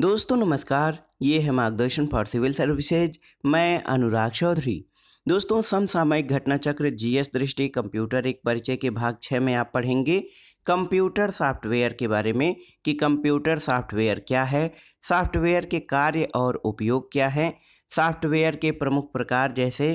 दोस्तों नमस्कार ये है मार्गदर्शन फॉर सिविल सर्विसेज मैं अनुराग चौधरी दोस्तों समसामयिक घटना चक्र एस दृष्टि कंप्यूटर एक परिचय के भाग छः में आप पढ़ेंगे कंप्यूटर सॉफ्टवेयर के बारे में कि कंप्यूटर सॉफ्टवेयर क्या है सॉफ्टवेयर के कार्य और उपयोग क्या हैं सॉफ्टवेयर के प्रमुख प्रकार जैसे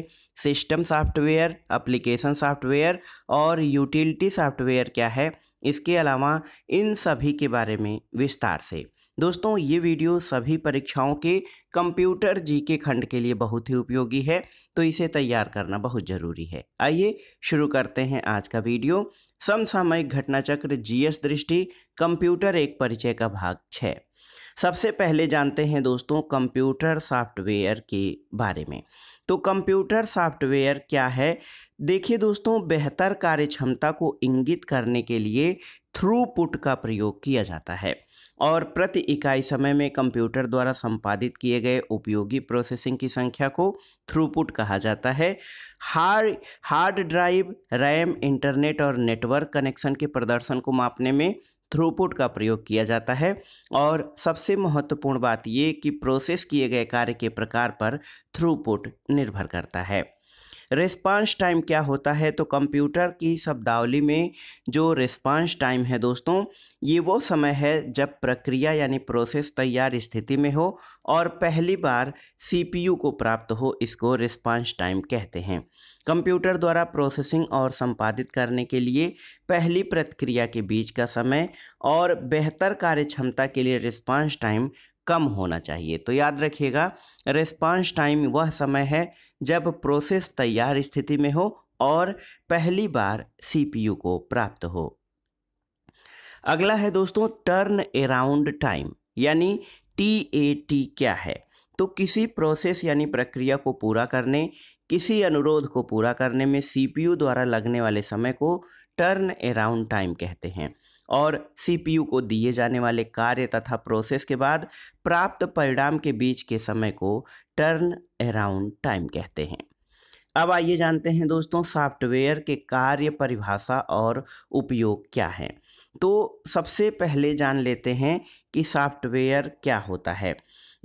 सिस्टम सॉफ्टवेयर एप्लीकेशन सॉफ्टवेयर और यूटिलिटी सॉफ्टवेयर क्या है इसके अलावा इन सभी के बारे में विस्तार से दोस्तों ये वीडियो सभी परीक्षाओं के कंप्यूटर जी के खंड के लिए बहुत ही उपयोगी है तो इसे तैयार करना बहुत ज़रूरी है आइए शुरू करते हैं आज का वीडियो समसामयिक घटनाचक्र जीएस दृष्टि कंप्यूटर एक परिचय का भाग छः सबसे पहले जानते हैं दोस्तों कंप्यूटर सॉफ्टवेयर के बारे में तो कंप्यूटर सॉफ्टवेयर क्या है देखिए दोस्तों बेहतर कार्य क्षमता को इंगित करने के लिए थ्रूपुट का प्रयोग किया जाता है और प्रति इकाई समय में कंप्यूटर द्वारा संपादित किए गए उपयोगी प्रोसेसिंग की संख्या को थ्रूपुट कहा जाता है hard hard drive RAM internet और नेटवर्क कनेक्शन के प्रदर्शन को मापने में थ्रूपुट का प्रयोग किया जाता है और सबसे महत्वपूर्ण बात ये कि प्रोसेस किए गए कार्य के प्रकार पर थ्रूपुट निर्भर करता है रिस्पांस टाइम क्या होता है तो कंप्यूटर की शब्दावली में जो रिस्पांस टाइम है दोस्तों ये वो समय है जब प्रक्रिया यानी प्रोसेस तैयार स्थिति में हो और पहली बार सीपीयू को प्राप्त हो इसको रिस्पांस टाइम कहते हैं कंप्यूटर द्वारा प्रोसेसिंग और संपादित करने के लिए पहली प्रतिक्रिया के बीच का समय और बेहतर कार्यक्षमता के लिए रिस्पांस टाइम कम होना चाहिए तो याद रखिएगा रिस्पांस टाइम वह समय है जब प्रोसेस तैयार स्थिति में हो और पहली बार सीपीयू को प्राप्त हो अगला है दोस्तों टर्न अराउंड टाइम यानी टी ए टी क्या है तो किसी प्रोसेस यानी प्रक्रिया को पूरा करने किसी अनुरोध को पूरा करने में सीपीयू द्वारा लगने वाले समय को टर्न अराउंड टाइम कहते हैं और सीपीयू को दिए जाने वाले कार्य तथा प्रोसेस के बाद प्राप्त परिणाम के बीच के समय को टर्न अराउंड टाइम कहते हैं अब आइए जानते हैं दोस्तों सॉफ्टवेयर के कार्य परिभाषा और उपयोग क्या है तो सबसे पहले जान लेते हैं कि सॉफ्टवेयर क्या होता है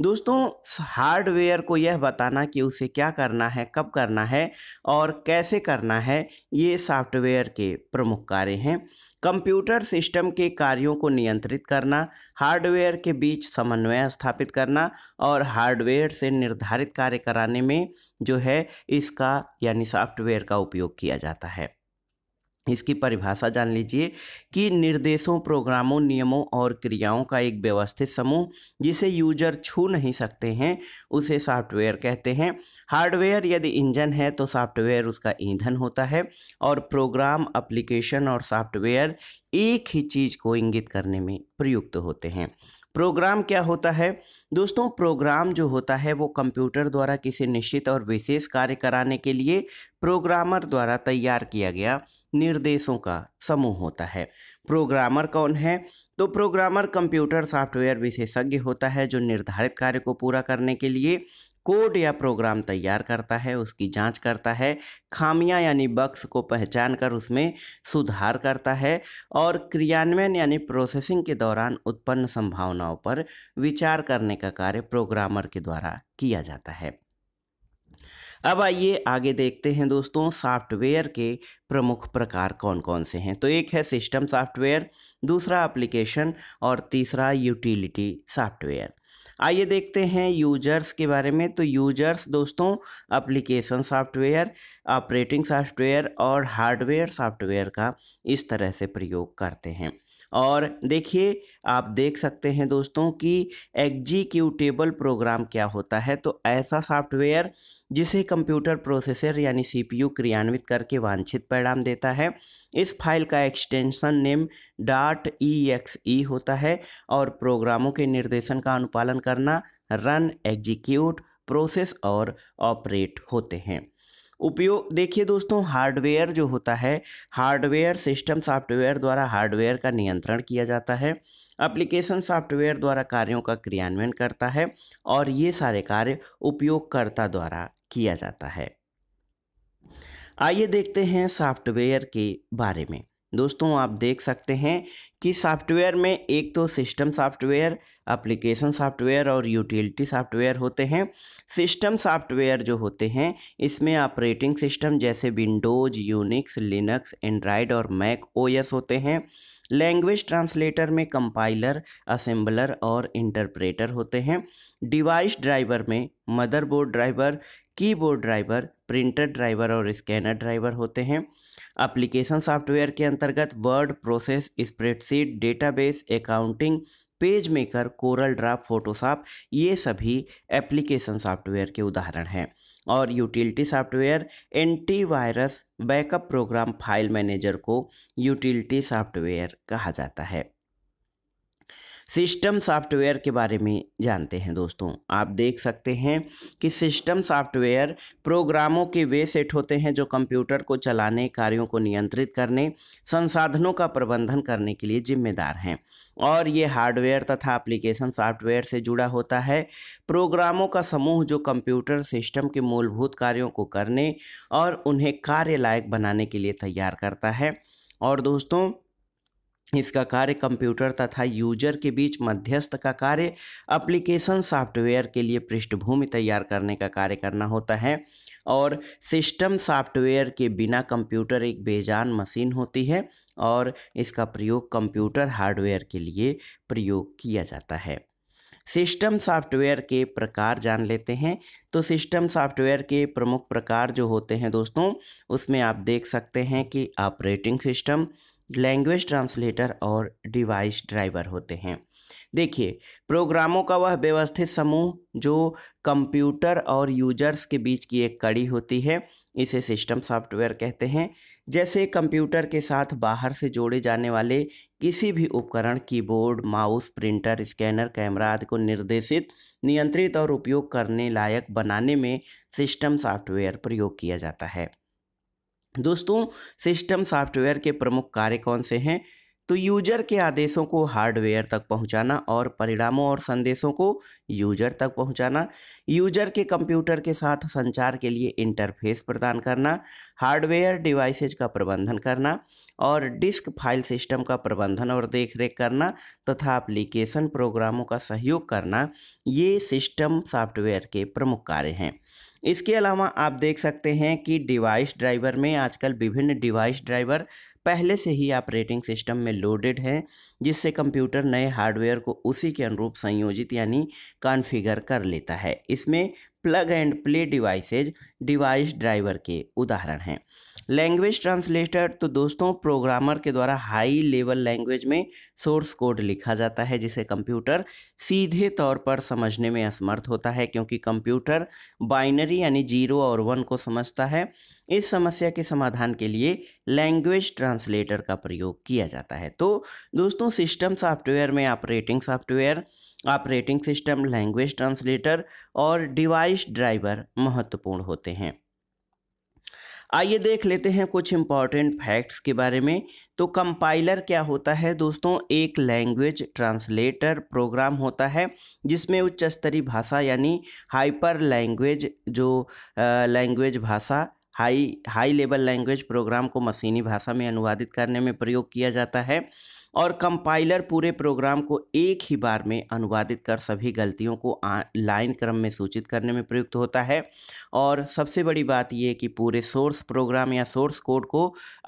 दोस्तों हार्डवेयर को यह बताना कि उसे क्या करना है कब करना है और कैसे करना है ये सॉफ्टवेयर के प्रमुख कार्य हैं कंप्यूटर सिस्टम के कार्यों को नियंत्रित करना हार्डवेयर के बीच समन्वय स्थापित करना और हार्डवेयर से निर्धारित कार्य कराने में जो है इसका यानी सॉफ्टवेयर का उपयोग किया जाता है इसकी परिभाषा जान लीजिए कि निर्देशों प्रोग्रामों नियमों और क्रियाओं का एक व्यवस्थित समूह जिसे यूजर छू नहीं सकते हैं उसे सॉफ्टवेयर कहते हैं हार्डवेयर यदि इंजन है तो सॉफ्टवेयर उसका ईंधन होता है और प्रोग्राम एप्लीकेशन और सॉफ्टवेयर एक ही चीज़ को इंगित करने में प्रयुक्त होते हैं प्रोग्राम क्या होता है दोस्तों प्रोग्राम जो होता है वो कंप्यूटर द्वारा किसी निश्चित और विशेष कार्य कराने के लिए प्रोग्रामर द्वारा तैयार किया गया निर्देशों का समूह होता है प्रोग्रामर कौन है तो प्रोग्रामर कंप्यूटर सॉफ्टवेयर विशेषज्ञ होता है जो निर्धारित कार्य को पूरा करने के लिए कोड या प्रोग्राम तैयार करता है उसकी जांच करता है खामियां यानी बक्स को पहचान कर उसमें सुधार करता है और क्रियान्वयन यानी प्रोसेसिंग के दौरान उत्पन्न संभावनाओं पर विचार करने का कार्य प्रोग्रामर के द्वारा किया जाता है अब आइए आगे देखते हैं दोस्तों सॉफ्टवेयर के प्रमुख प्रकार कौन कौन से हैं तो एक है सिस्टम सॉफ्टवेयर दूसरा एप्लीकेशन और तीसरा यूटिलिटी सॉफ्टवेयर आइए देखते हैं यूजर्स के बारे में तो यूजर्स दोस्तों एप्लीकेशन सॉफ्टवेयर ऑपरेटिंग सॉफ्टवेयर और हार्डवेयर सॉफ्टवेयर का इस तरह से प्रयोग करते हैं और देखिए आप देख सकते हैं दोस्तों कि एग्जीक्यूटेबल प्रोग्राम क्या होता है तो ऐसा सॉफ्टवेयर जिसे कंप्यूटर प्रोसेसर यानी सीपीयू क्रियान्वित करके वांछित परिणाम देता है इस फाइल का extension name dot E X E होता है और प्रोग्रामों के निर्देशन का अनुपालन करना रन एग्जीक्यूट प्रोसेस और ऑपरेट होते हैं उपयोग देखिए दोस्तों हार्डवेयर जो होता है हार्डवेयर सिस्टम सॉफ्टवेयर द्वारा हार्डवेयर का नियंत्रण किया जाता है एप्लीकेशन सॉफ्टवेयर द्वारा कार्यों का क्रियान्वयन करता है और ये सारे कार्य उपयोगकर्ता द्वारा किया जाता है आइए देखते हैं सॉफ्टवेयर के बारे में दोस्तों आप देख सकते हैं कि सॉफ्टवेयर में एक तो सिस्टम सॉफ्टवेयर एप्लीकेशन सॉफ्टवेयर और यूटिलिटी सॉफ्टवेयर होते हैं सिस्टम सॉफ्टवेयर जो होते हैं इसमें ऑपरेटिंग सिस्टम जैसे विंडोज यूनिक्स लिनक्स एंड्राइड और मैक ओएस होते हैं लैंग्वेज ट्रांसलेटर में कंपाइलर असेंबलर और इंटरप्रेटर होते हैं डिवाइस ड्राइवर में motherboard driver keyboard driver printer driver और स्कैनर ड्राइवर होते हैं एप्लीकेशन सॉफ्टवेयर के अंतर्गत word process spreadsheet database accounting page maker Corel draft Photoshop ये सभी एप्लीकेशन सॉफ्टवेयर के उदाहरण हैं और utility software antivirus backup program file manager को यूटिलिटी सॉफ्टवेयर कहा जाता है सिस्टम सॉफ्टवेयर के बारे में जानते हैं दोस्तों आप देख सकते हैं कि सिस्टम सॉफ्टवेयर प्रोग्रामों के वे सेट होते हैं जो कंप्यूटर को चलाने कार्यों को नियंत्रित करने संसाधनों का प्रबंधन करने के लिए जिम्मेदार हैं और ये हार्डवेयर तथा एप्लीकेशन सॉफ्टवेयर से जुड़ा होता है प्रोग्रामों का समूह जो कंप्यूटर सिस्टम के मूलभूत कार्यों को करने और उन्हें कार्य लायक बनाने के लिए तैयार करता है और दोस्तों इसका कार्य कंप्यूटर तथा यूजर के बीच मध्यस्थ का कार्य एप्लीकेशन सॉफ्टवेयर के लिए पृष्ठभूमि तैयार करने का कार्य करना होता है और सिस्टम सॉफ्टवेयर के बिना कंप्यूटर एक बेजान मशीन होती है और इसका प्रयोग कंप्यूटर हार्डवेयर के लिए प्रयोग किया जाता है सिस्टम सॉफ्टवेयर के प्रकार जान लेते हैं तो सिस्टम सॉफ्टवेयर के प्रमुख प्रकार जो होते हैं दोस्तों उसमें आप देख सकते हैं कि ऑपरेटिंग सिस्टम लैंग्वेज ट्रांसलेटर और डिवाइस ड्राइवर होते हैं देखिए प्रोग्रामों का वह व्यवस्थित समूह जो कंप्यूटर और यूजर्स के बीच की एक कड़ी होती है इसे सिस्टम सॉफ्टवेयर कहते हैं जैसे कंप्यूटर के साथ बाहर से जोड़े जाने वाले किसी भी उपकरण keyboard mouse printer scanner camera आदि को निर्देशित नियंत्रित और उपयोग करने लायक बनाने में सिस्टम सॉफ्टवेयर प्रयोग किया जाता है दोस्तों सिस्टम सॉफ्टवेयर के प्रमुख कार्य कौन से हैं तो यूजर के आदेशों को हार्डवेयर तक पहुंचाना और परिणामों और संदेशों को यूजर तक पहुंचाना यूजर के कंप्यूटर के साथ संचार के लिए इंटरफेस प्रदान करना हार्डवेयर डिवाइसेज का प्रबंधन करना और डिस्क फाइल सिस्टम का प्रबंधन और देखरेख करना तथा एप्लीकेशन प्रोग्रामों का सहयोग करना ये सिस्टम सॉफ्टवेयर के प्रमुख कार्य हैं इसके अलावा आप देख सकते हैं कि डिवाइस ड्राइवर में आजकल विभिन्न डिवाइस ड्राइवर पहले से ही ऑपरेटिंग सिस्टम में लोडेड हैं जिससे कंप्यूटर नए हार्डवेयर को उसी के अनुरूप संयोजित यानी कॉन्फ़िगर कर लेता है इसमें plug and play devices device driver के उदाहरण हैं लैंग्वेज ट्रांसलेटर तो दोस्तों प्रोग्रामर के द्वारा हाई लेवल लैंग्वेज में सोर्स कोड लिखा जाता है जिसे कंप्यूटर सीधे तौर पर समझने में असमर्थ होता है क्योंकि कंप्यूटर बाइनरी यानी जीरो और वन को समझता है इस समस्या के समाधान के लिए लैंग्वेज ट्रांसलेटर का प्रयोग किया जाता है तो दोस्तों सिस्टम सॉफ्टवेयर में operating software operating system language translator और डिवाइस ड्राइवर महत्वपूर्ण होते हैं आइए देख लेते हैं कुछ इम्पॉर्टेंट फैक्ट्स के बारे में तो कंपाइलर क्या होता है दोस्तों एक लैंग्वेज ट्रांसलेटर प्रोग्राम होता है जिसमें उच्च स्तरीय भाषा यानी हाइपर लैंग्वेज जो लैंग्वेज भाषा high high level language program को मशीनी भाषा में अनुवादित करने में प्रयोग किया जाता है और कंपाइलर पूरे प्रोग्राम को एक ही बार में अनुवादित कर सभी गलतियों को लाइन क्रम में सूचित करने में प्रयुक्त होता है और सबसे बड़ी बात यह कि पूरे सोर्स प्रोग्राम या सोर्स कोड को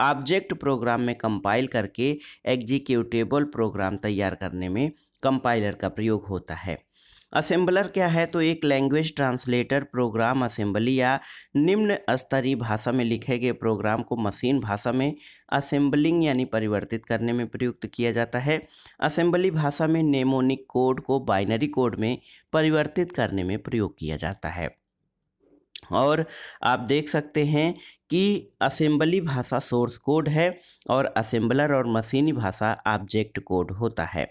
ऑब्जेक्ट प्रोग्राम में कंपाइल करके एग्जीक्यूटेबल प्रोग्राम तैयार करने में कंपाइलर का प्रयोग होता है असेंबलर क्या है तो एक लैंग्वेज ट्रांसलेटर प्रोग्राम असेंबली या निम्न स्तरीय भाषा में लिखे गए प्रोग्राम को मशीन भाषा में असेंबलिंग यानी परिवर्तित करने में प्रयुक्त किया जाता है असेंबली भाषा में नेमोनिक कोड को बाइनरी कोड में परिवर्तित करने में प्रयोग किया जाता है और आप देख सकते हैं कि असेंबली भाषा सोर्स कोड है और असेंबलर और मशीनी भाषा ऑब्जेक्ट कोड होता है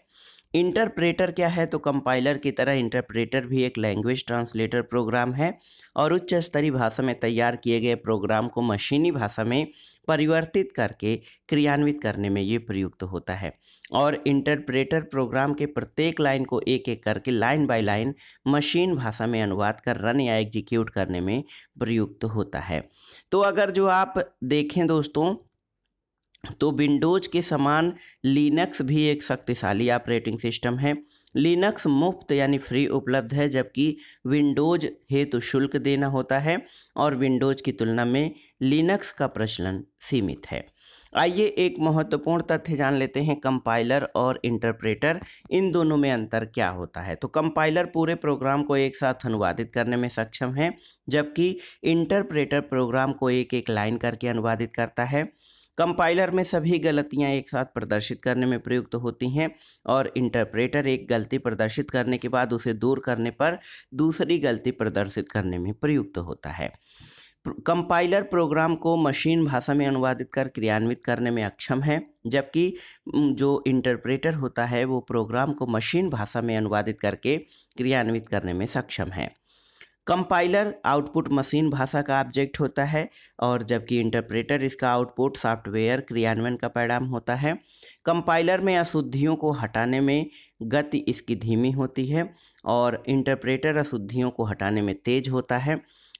इंटरप्रेटर क्या है तो कंपाइलर की तरह इंटरप्रेटर भी एक लैंग्वेज ट्रांसलेटर प्रोग्राम है और उच्च स्तरीय भाषा में तैयार किए गए प्रोग्राम को मशीनी भाषा में परिवर्तित करके क्रियान्वित करने में ये प्रयुक्त होता है और इंटरप्रेटर प्रोग्राम के प्रत्येक लाइन को एक एक करके लाइन बाय लाइन मशीन भाषा में अनुवाद कर रन या एग्जीक्यूट करने में प्रयुक्त होता है तो अगर जो आप देखें दोस्तों तो विंडोज़ के समान लिनक्स भी एक शक्तिशाली ऑपरेटिंग सिस्टम है लिनक्स मुफ्त यानी फ्री उपलब्ध है जबकि विंडोज़ हेतु शुल्क देना होता है और विंडोज़ की तुलना में लिनक्स का प्रचलन सीमित है आइए एक महत्वपूर्ण तथ्य जान लेते हैं कंपाइलर और इंटरप्रेटर इन दोनों में अंतर क्या होता है तो कंपाइलर पूरे प्रोग्राम को एक साथ अनुवादित करने में सक्षम है जबकि इंटरप्रेटर प्रोग्राम को एक एक लाइन करके अनुवादित करता है कंपाइलर में सभी गलतियां एक साथ प्रदर्शित करने में प्रयुक्त होती हैं और इंटरप्रेटर एक गलती प्रदर्शित करने के बाद उसे दूर करने पर दूसरी गलती प्रदर्शित करने में प्रयुक्त होता है कंपाइलर प्रोग्राम को मशीन भाषा में अनुवादित कर क्रियान्वित करने में अक्षम है जबकि जो इंटरप्रेटर होता है वो प्रोग्राम को मशीन भाषा में अनुवादित करके क्रियान्वित करने में सक्षम है कंपाइलर आउटपुट मशीन भाषा का ऑब्जेक्ट होता है और जबकि इंटरप्रेटर इसका आउटपुट सॉफ्टवेयर क्रियान्वयन का परिणाम होता है कंपाइलर में अशुद्धियों को हटाने में गति इसकी धीमी होती है और इंटरप्रेटर अशुद्धियों को हटाने में तेज होता है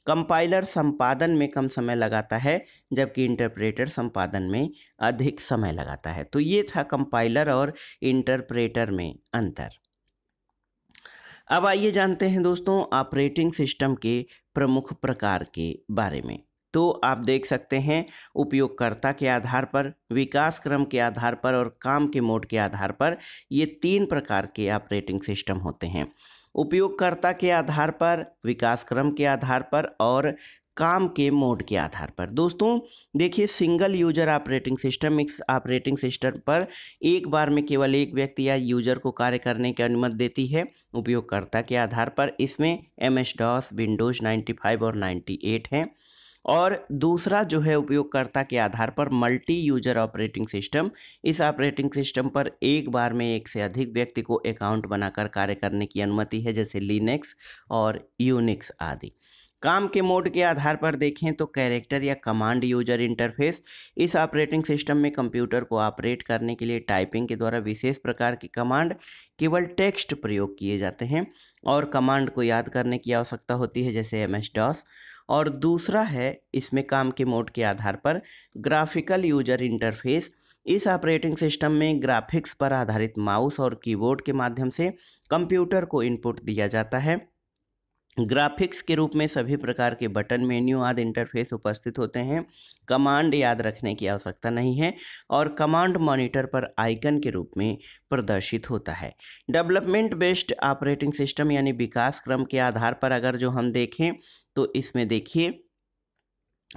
कंपाइलर संपादन में कम समय लगाता है जबकि इंटरप्रेटर संपादन में अधिक समय लगाता है तो ये था कंपाइलर और इंटरप्रेटर में अंतर अब आइए जानते हैं दोस्तों ऑपरेटिंग सिस्टम के प्रमुख प्रकार के बारे में तो आप देख सकते हैं उपयोगकर्ता के आधार पर विकास क्रम के आधार पर और काम के मोड के आधार पर ये तीन प्रकार के ऑपरेटिंग सिस्टम होते हैं उपयोगकर्ता के आधार पर विकास क्रम के आधार पर और काम के मोड के आधार पर दोस्तों देखिए सिंगल यूजर ऑपरेटिंग सिस्टम इस ऑपरेटिंग सिस्टम पर एक बार में केवल एक व्यक्ति या यूजर को कार्य करने की अनुमति देती है उपयोगकर्ता के आधार पर इसमें एम एस डॉस विंडोज 95 और 98 हैं और दूसरा जो है उपयोगकर्ता के आधार पर मल्टी यूजर ऑपरेटिंग सिस्टम इस ऑपरेटिंग सिस्टम पर एक बार में एक से अधिक व्यक्ति को अकाउंट बनाकर कार्य करने की अनुमति है जैसे लिनक्स और यूनिक्स आदि काम के मोड के आधार पर देखें तो कैरेक्टर या कमांड यूजर इंटरफेस इस ऑपरेटिंग सिस्टम में कंप्यूटर को ऑपरेट करने के लिए टाइपिंग के द्वारा विशेष प्रकार की कमांड केवल टेक्स्ट प्रयोग किए जाते हैं और कमांड को याद करने की आवश्यकता होती है जैसे एम एस डॉस और दूसरा है इसमें काम के मोड के आधार पर ग्राफिकल यूजर इंटरफेस इस ऑपरेटिंग सिस्टम में ग्राफिक्स पर आधारित माउस और कीबोर्ड के माध्यम से कंप्यूटर को इनपुट दिया जाता है ग्राफिक्स के रूप में सभी प्रकार के बटन मेन्यू आदि इंटरफेस उपस्थित होते हैं कमांड याद रखने की आवश्यकता नहीं है और कमांड मॉनिटर पर आइकन के रूप में प्रदर्शित होता है डेवलपमेंट बेस्ड ऑपरेटिंग सिस्टम यानी विकास क्रम के आधार पर अगर जो हम देखें तो इसमें देखिए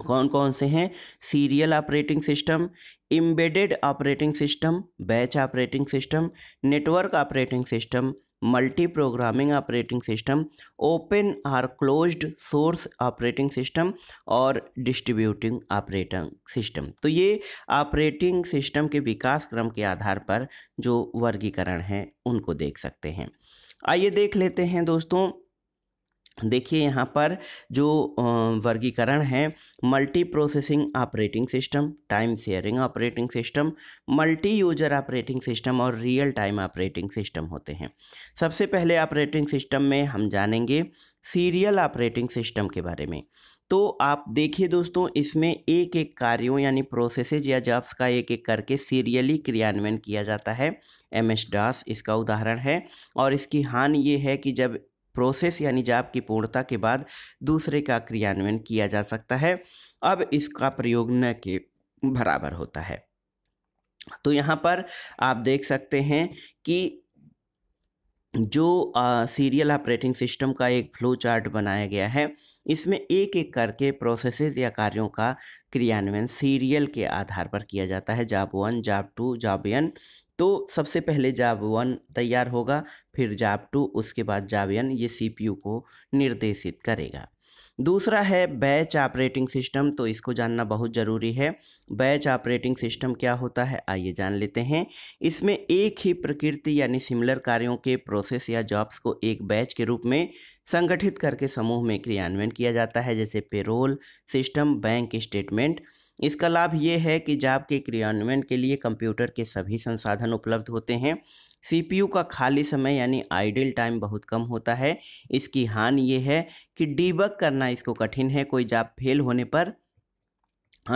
कौन कौन से हैं serial operating system embedded operating system batch operating system network operating system multi programming operating system open or closed source operating system और डिस्ट्रीब्यूटिंग ऑपरेटिंग सिस्टम तो ये ऑपरेटिंग सिस्टम के विकास क्रम के आधार पर जो वर्गीकरण है उनको देख सकते हैं आइए देख लेते हैं दोस्तों देखिए यहाँ पर जो वर्गीकरण है multi processing operating system time sharing operating system multi user operating system और रियल टाइम ऑपरेटिंग सिस्टम होते हैं सबसे पहले ऑपरेटिंग सिस्टम में हम जानेंगे सीरियल ऑपरेटिंग सिस्टम के बारे में तो आप देखिए दोस्तों इसमें एक एक कार्यों यानी प्रोसेसेज या जॉब्स का एक एक करके सीरियली क्रियान्वयन किया जाता है एम एस डास इसका उदाहरण है और इसकी हानि ये है कि जब प्रोसेस यानी जाप की पूर्णता के बाद दूसरे का क्रियान्वयन किया जा सकता है अब इसका प्रयोग न के बराबर होता है तो यहाँ पर आप देख सकते हैं कि जो सीरियल ऑपरेटिंग सिस्टम का एक फ्लो चार्ट बनाया गया है इसमें एक एक करके प्रोसेसेस या कार्यों का क्रियान्वयन सीरियल के आधार पर किया जाता है जाब वन जाब टू जाब एन तो सबसे पहले जाब वन तैयार होगा फिर जाब टू उसके बाद जाब एन ये सीपीयू को निर्देशित करेगा दूसरा है बैच ऑपरेटिंग सिस्टम तो इसको जानना बहुत ज़रूरी है बैच ऑपरेटिंग सिस्टम क्या होता है आइए जान लेते हैं इसमें एक ही प्रकृति यानी सिमिलर कार्यों के प्रोसेस या जॉब्स को एक बैच के रूप में संगठित करके समूह में क्रियान्वयन किया जाता है जैसे पेरोल सिस्टम बैंक स्टेटमेंट इसका लाभ ये है कि जाप के क्रियान्वयन के लिए कंप्यूटर के सभी संसाधन उपलब्ध होते हैं सीपीयू का खाली समय यानी आइडल टाइम बहुत कम होता है इसकी हानि ये है कि डीबग करना इसको कठिन है कोई जाप फेल होने पर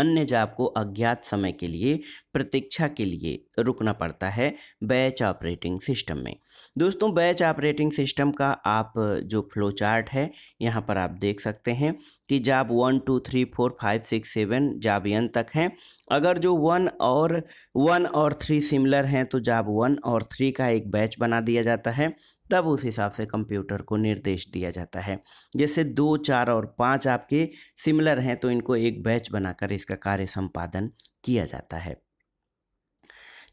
अन्य जाप को अज्ञात समय के लिए प्रतीक्षा के लिए रुकना पड़ता है बैच ऑपरेटिंग सिस्टम में दोस्तों बैच ऑपरेटिंग सिस्टम का आप जो फ्लो चार्ट है यहाँ पर आप देख सकते हैं कि job one two three four five six seven job N तक हैं अगर जो वन और वन और थ्री सिमिलर हैं तो जाब वन और थ्री का एक बैच बना दिया जाता है तब उस हिसाब से कंप्यूटर को निर्देश दिया जाता है जैसे दो चार और पाँच आपके सिमिलर हैं तो इनको एक बैच बनाकर इसका कार्य संपादन किया जाता है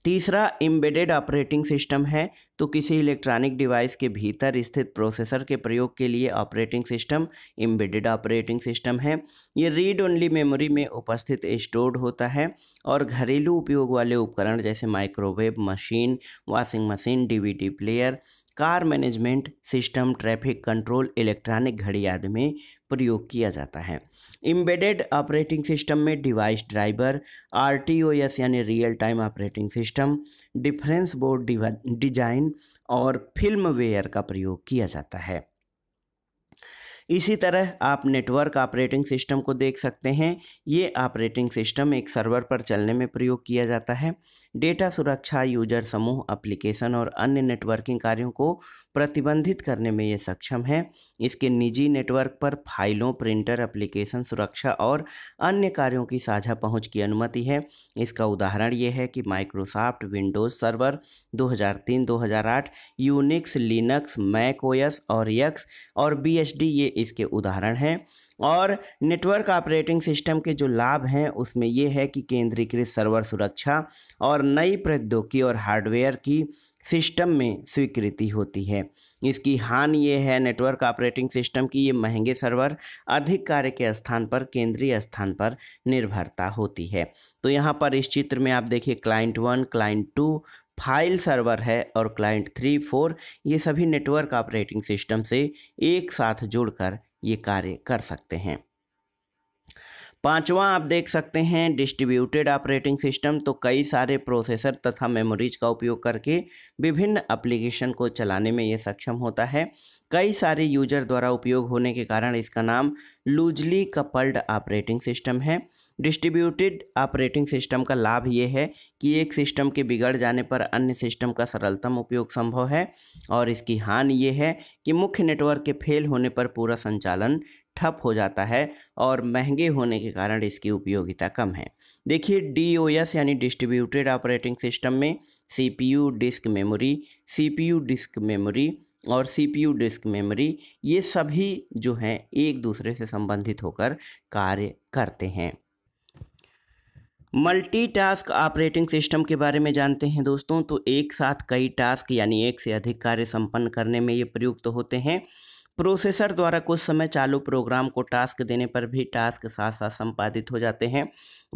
तीसरा एम्बेडेड ऑपरेटिंग सिस्टम है तो किसी इलेक्ट्रॉनिक डिवाइस के भीतर स्थित प्रोसेसर के प्रयोग के लिए operating system embedded operating system है ये रीड ओनली मेमोरी में उपस्थित स्टोर्ड होता है और घरेलू उपयोग वाले उपकरण जैसे microwave machine washing machine D player car management system traffic control electronic घड़ी आदि में प्रयोग किया जाता है एम्बेडेड ऑपरेटिंग सिस्टम में डिवाइस ड्राइवर आरटीओएस यानी real time operating system difference board design और फिल्मवेयर का प्रयोग किया जाता है इसी तरह आप नेटवर्क ऑपरेटिंग सिस्टम को देख सकते हैं ये ऑपरेटिंग सिस्टम एक सर्वर पर चलने में प्रयोग किया जाता है डेटा सुरक्षा यूजर समूह एप्लीकेशन और अन्य नेटवर्किंग कार्यों को प्रतिबंधित करने में ये सक्षम है इसके निजी नेटवर्क पर फाइलों प्रिंटर एप्लीकेशन सुरक्षा और अन्य कार्यों की साझा पहुँच की अनुमति है इसका उदाहरण ये है कि Microsoft Windows server 2003-2008 Unix Linux Mac OS और यक्स और बी ये इसके उदाहरण हैं और नेटवर्क ऑपरेटिंग सिस्टम के जो लाभ हैं उसमें ये है कि केंद्रीकृत सर्वर सुरक्षा और नई प्रौद्योगिकी और हार्डवेयर की सिस्टम में स्वीकृति होती है इसकी हान ये है नेटवर्क ऑपरेटिंग सिस्टम की ये महंगे सर्वर अधिक कार्य के स्थान पर केंद्रीय स्थान पर निर्भरता होती है तो यहाँ पर इस चित्र में आप देखिए client one client two file server है और क्लाइंट थ्री फोर ये सभी नेटवर्क ऑपरेटिंग सिस्टम से एक साथ जुड़कर ये कार्य कर सकते हैं पांचवा आप देख सकते हैं डिस्ट्रीब्यूटेड ऑपरेटिंग सिस्टम तो कई सारे प्रोसेसर तथा मेमोरीज का उपयोग करके विभिन्न एप्लीकेशन को चलाने में ये सक्षम होता है कई सारे यूजर द्वारा उपयोग होने के कारण इसका नाम लूजली कपल्ड ऑपरेटिंग सिस्टम है डिस्ट्रीब्यूटेड ऑपरेटिंग सिस्टम का लाभ ये है कि एक सिस्टम के बिगड़ जाने पर अन्य सिस्टम का सरलतम उपयोग संभव है और इसकी हानि ये है कि मुख्य नेटवर्क के फेल होने पर पूरा संचालन ठप हो जाता है और महंगे होने के कारण इसकी उपयोगिता कम है देखिए एस यानी डिस्ट्रीब्यूटेड ऑपरेटिंग सिस्टम में U disk memory U disk memory और यू डिस्क मेमोरी ये सभी जो हैं एक दूसरे से संबंधित होकर कार्य करते हैं मल्टीटास्क ऑपरेटिंग सिस्टम के बारे में जानते हैं दोस्तों तो एक साथ कई टास्क यानी एक से अधिक कार्य संपन्न करने में ये प्रयुक्त तो होते हैं प्रोसेसर द्वारा कुछ समय चालू प्रोग्राम को टास्क देने पर भी टास्क साथ साथ संपादित हो जाते हैं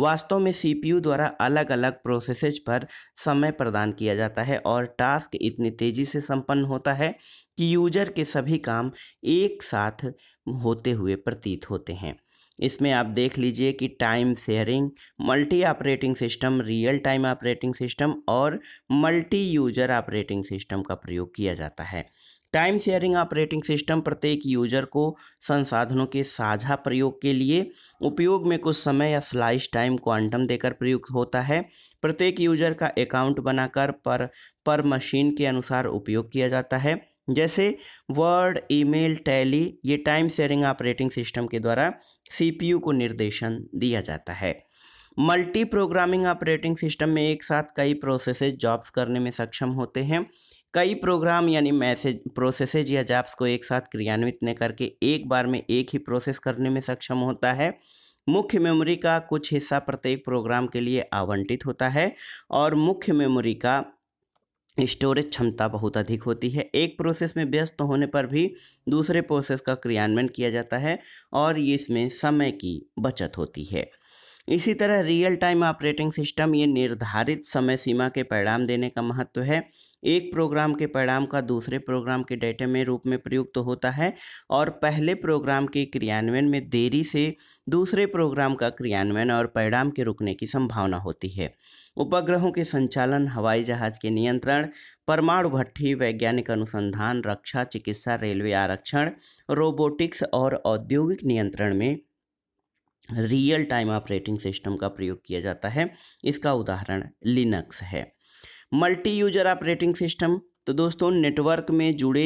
वास्तव में सीपीयू द्वारा अलग अलग प्रोसेसेज पर समय प्रदान किया जाता है और टास्क इतनी तेज़ी से संपन्न होता है कि यूजर के सभी काम एक साथ होते हुए प्रतीत होते हैं इसमें आप देख लीजिए कि time sharing multi operating system real time operating system और मल्टी यूजर ऑपरेटिंग सिस्टम का प्रयोग किया जाता है टाइम शेयरिंग ऑपरेटिंग सिस्टम प्रत्येक यूजर को संसाधनों के साझा प्रयोग के लिए उपयोग में कुछ समय या स्लाइस टाइम क्वांटम देकर प्रयुक्त होता है प्रत्येक यूजर का अकाउंट बनाकर पर पर मशीन के अनुसार उपयोग किया जाता है जैसे वर्ड ईमेल टैली ये टाइम शेयरिंग ऑपरेटिंग सिस्टम के द्वारा सीपीयू को निर्देशन दिया जाता है मल्टी प्रोग्रामिंग ऑपरेटिंग सिस्टम में एक साथ कई प्रोसेसेज जॉब्स करने में सक्षम होते हैं कई प्रोग्राम यानी मैसेज प्रोसेसेज या जॉब्स को एक साथ क्रियान्वित न करके एक बार में एक ही प्रोसेस करने में सक्षम होता है मुख्य मेमोरी का कुछ हिस्सा प्रत्येक प्रोग्राम के लिए आवंटित होता है और मुख्य मेमोरी का स्टोरेज क्षमता बहुत अधिक होती है एक प्रोसेस में व्यस्त होने पर भी दूसरे प्रोसेस का क्रियान्वयन किया जाता है और इसमें समय की बचत होती है इसी तरह रियल टाइम ऑपरेटिंग सिस्टम ये निर्धारित समय सीमा के परिणाम देने का महत्व है एक प्रोग्राम के परिणाम का दूसरे प्रोग्राम के डेटा में रूप में प्रयुक्त तो होता है और पहले प्रोग्राम के क्रियान्वयन में देरी से दूसरे प्रोग्राम का क्रियान्वयन और परिणाम के रुकने की संभावना होती है उपग्रहों के संचालन हवाई जहाज के नियंत्रण परमाणु भट्टी वैज्ञानिक अनुसंधान रक्षा चिकित्सा रेलवे आरक्षण रोबोटिक्स और औद्योगिक नियंत्रण में रियल टाइम ऑपरेटिंग सिस्टम का प्रयोग किया जाता है इसका उदाहरण लिनक्स है मल्टी यूजर ऑपरेटिंग सिस्टम तो दोस्तों नेटवर्क में जुड़े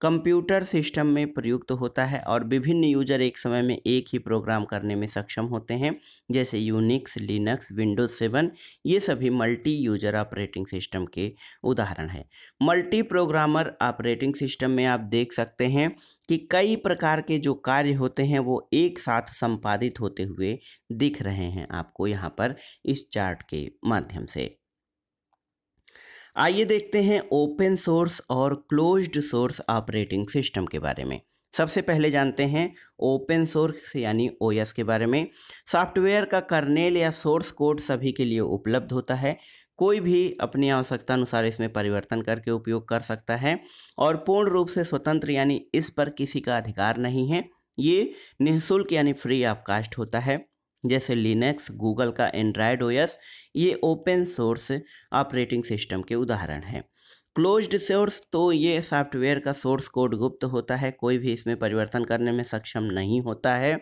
कंप्यूटर सिस्टम में प्रयुक्त होता है और विभिन्न यूजर एक समय में एक ही प्रोग्राम करने में सक्षम होते हैं जैसे यूनिक्स लिनक्स विंडोज सेवन ये सभी मल्टी यूजर ऑपरेटिंग सिस्टम के उदाहरण हैं मल्टी प्रोग्रामर ऑपरेटिंग सिस्टम में आप देख सकते हैं कि कई प्रकार के जो कार्य होते हैं वो एक साथ संपादित होते हुए दिख रहे हैं आपको यहाँ पर इस चार्ट के माध्यम से आइए देखते हैं ओपन सोर्स और क्लोज्ड सोर्स ऑपरेटिंग सिस्टम के बारे में सबसे पहले जानते हैं ओपन सोर्स यानी ओएस के बारे में सॉफ्टवेयर का कर्नेल या सोर्स कोड सभी के लिए उपलब्ध होता है कोई भी अपनी आवश्यकता अनुसार इसमें परिवर्तन करके उपयोग कर सकता है और पूर्ण रूप से स्वतंत्र यानी इस पर किसी का अधिकार नहीं है ये निःशुल्क यानी फ्री ऑफ कास्ट होता है जैसे लिनक्स गूगल का एंड्रॉयड ओएस ये ओपन सोर्स ऑपरेटिंग सिस्टम के उदाहरण हैं क्लोज्ड सोर्स तो ये सॉफ्टवेयर का सोर्स कोड गुप्त होता है कोई भी इसमें परिवर्तन करने में सक्षम नहीं होता है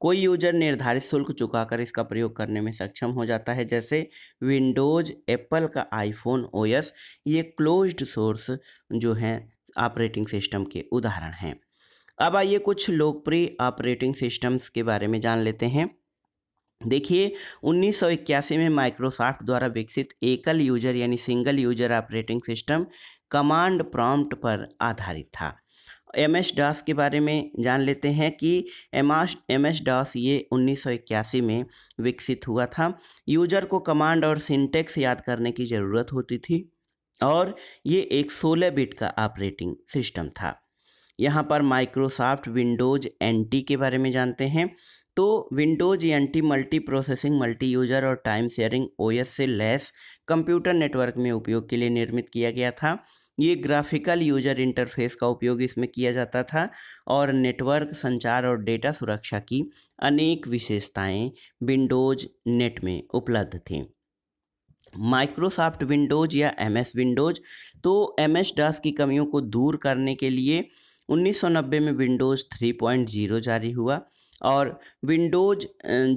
कोई यूजर निर्धारित शुल्क चुकाकर इसका प्रयोग करने में सक्षम हो जाता है जैसे विंडोज एप्पल का आईफोन ओएस ये क्लोज्ड सोर्स जो हैं ऑपरेटिंग सिस्टम के उदाहरण हैं अब आइए कुछ लोकप्रिय ऑपरेटिंग सिस्टम्स के बारे में जान लेते हैं देखिए 1981 में माइक्रोसॉफ्ट द्वारा विकसित एकल यूजर यानी single user operating system command prompt पर आधारित था एम एस डॉस के बारे में जान लेते हैं कि एम एम एस डॉस ये इक्यासी में विकसित हुआ था यूजर को कमांड और सिंटेक्स याद करने की ज़रूरत होती थी और ये एक 16 बिट का ऑपरेटिंग सिस्टम था यहाँ पर माइक्रोसॉफ्ट विंडोज एन के बारे में जानते हैं तो Windows E multi processing multi user और टाइम शेयरिंग एस से लेस कंप्यूटर नेटवर्क में उपयोग के लिए निर्मित किया गया था ये ग्राफिकल यूजर इंटरफेस का उपयोग इसमें किया जाता था और नेटवर्क संचार और डेटा सुरक्षा की अनेक विशेषताएं विंडोज नेट में उपलब्ध थीं माइक्रोसॉफ्ट विंडोज या एमएस विंडोज तो एम एस डास की कमियों को दूर करने के लिए 1990 में विंडोज 3.0 जारी हुआ और विंडोज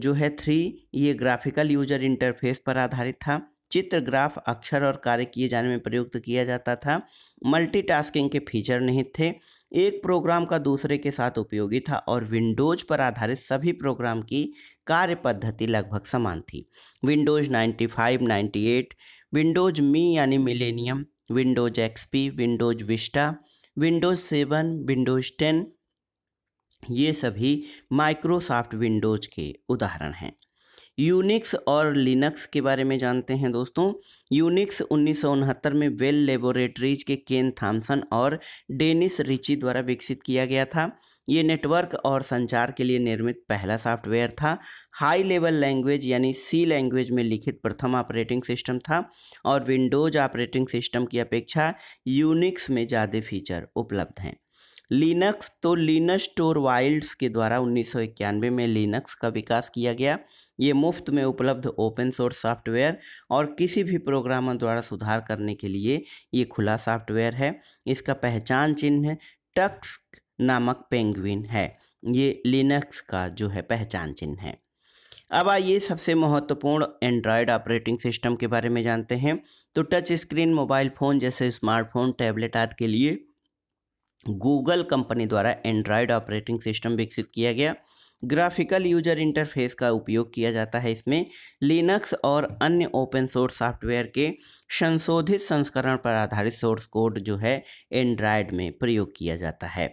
जो है थ्री ये ग्राफिकल यूजर इंटरफेस पर आधारित था चित्र ग्राफ अक्षर और कार्य किए जाने में प्रयुक्त किया जाता था मल्टीटास्किंग के फीचर नहीं थे एक प्रोग्राम का दूसरे के साथ उपयोगी था और विंडोज पर आधारित सभी प्रोग्राम की कार्य पद्धति लगभग समान थी विंडोज 95, 98, विंडोज मी यानी Millennium Windows XP Windows Vista Windows seven Windows ten ये सभी माइक्रोसॉफ्ट विंडोज़ के उदाहरण हैं यूनिक्स और लिनक्स के बारे में जानते हैं दोस्तों यूनिक्स उन्नीस में वेल लेबोरेटरीज के केन थॉमसन और डेनिस रिची द्वारा विकसित किया गया था ये नेटवर्क और संचार के लिए निर्मित पहला सॉफ्टवेयर था हाई लेवल लैंग्वेज यानी सी लैंग्वेज में लिखित प्रथम ऑपरेटिंग सिस्टम था और विंडोज ऑपरेटिंग सिस्टम की अपेक्षा यूनिक्स में ज़्यादा फीचर उपलब्ध हैं लिनक्स तो लिनस टोर वाइल्ड्स के द्वारा उन्नीस में लिनक्स का विकास किया गया ये मुफ्त में उपलब्ध ओपन सोर्स सॉफ्टवेयर और किसी भी प्रोग्रामर द्वारा सुधार करने के लिए ये खुला सॉफ्टवेयर है इसका पहचान चिन्ह टक्स नामक पेंगुइन है ये लिनक्स का जो है पहचान चिन्ह है अब आइए सबसे महत्वपूर्ण एंड्रॉयड ऑपरेटिंग सिस्टम के बारे में जानते हैं तो टच स्क्रीन मोबाइल फ़ोन जैसे स्मार्टफोन टैबलेट आदि के लिए गूगल कंपनी द्वारा एंड्रॉयड ऑपरेटिंग सिस्टम विकसित किया गया ग्राफिकल यूजर इंटरफेस का उपयोग किया जाता है इसमें लिनक्स और अन्य ओपन सोर्स सॉफ्टवेयर के संशोधित संस्करण पर आधारित सोर्स कोड जो है एंड्रॉयड में प्रयोग किया जाता है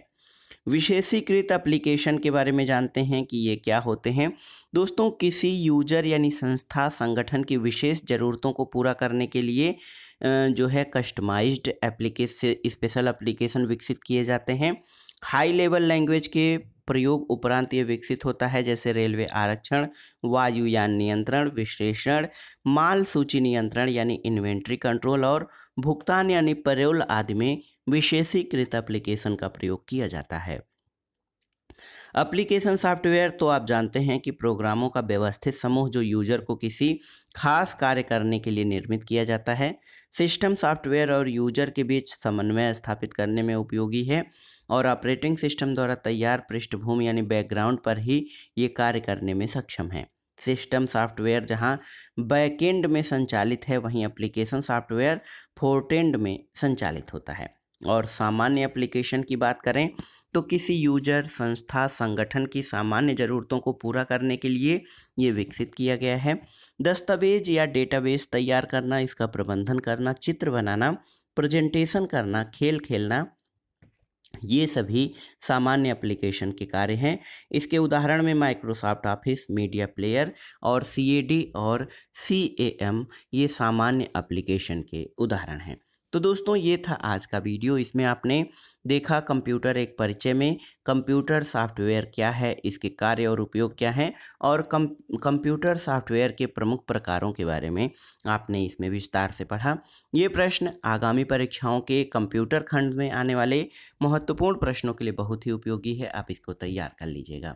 विशेषीकृत एप्लीकेशन के बारे में जानते हैं कि ये क्या होते हैं दोस्तों किसी यूजर यानी संस्था संगठन की विशेष ज़रूरतों को पूरा करने के लिए जो है कस्टमाइज्ड एप्लीकेशन स्पेशल एप्लीकेशन विकसित किए जाते हैं हाई लेवल लैंग्वेज के प्रयोग उपरांत ये विकसित होता है जैसे रेलवे आरक्षण वायुयान नियंत्रण विश्लेषण माल सूची नियंत्रण यानी इन्वेंट्री कंट्रोल और भुगतान यानी पेरोल आदि में विशेषीकृत एप्लीकेशन का प्रयोग किया जाता है एप्लीकेशन सॉफ्टवेयर तो आप जानते हैं कि प्रोग्रामों का व्यवस्थित समूह जो यूजर को किसी खास कार्य करने के लिए निर्मित किया जाता है सिस्टम सॉफ्टवेयर और यूजर के बीच समन्वय स्थापित करने में उपयोगी है और ऑपरेटिंग सिस्टम द्वारा तैयार पृष्ठभूमि यानी बैकग्राउंड पर ही ये कार्य करने में सक्षम है सिस्टम सॉफ्टवेयर जहाँ बैकेंड में संचालित है वहीं एप्लीकेशन सॉफ्टवेयर फोर्टेंड में संचालित होता है और सामान्य एप्लीकेशन की बात करें तो किसी यूजर संस्था संगठन की सामान्य ज़रूरतों को पूरा करने के लिए ये विकसित किया गया है दस्तावेज या डेटाबेस तैयार करना इसका प्रबंधन करना चित्र बनाना प्रेजेंटेशन करना खेल खेलना ये सभी सामान्य एप्लीकेशन के कार्य हैं इसके उदाहरण में माइक्रोसॉफ्ट ऑफिस मीडिया प्लेयर और सी और सी ये सामान्य एप्लीकेशन के उदाहरण हैं तो दोस्तों ये था आज का वीडियो इसमें आपने देखा कंप्यूटर एक परिचय में कंप्यूटर सॉफ्टवेयर क्या है इसके कार्य और उपयोग क्या हैं और कम कंप्यूटर सॉफ्टवेयर के प्रमुख प्रकारों के बारे में आपने इसमें विस्तार से पढ़ा ये प्रश्न आगामी परीक्षाओं के कंप्यूटर खंड में आने वाले महत्वपूर्ण प्रश्नों के लिए बहुत ही उपयोगी है आप इसको तैयार कर लीजिएगा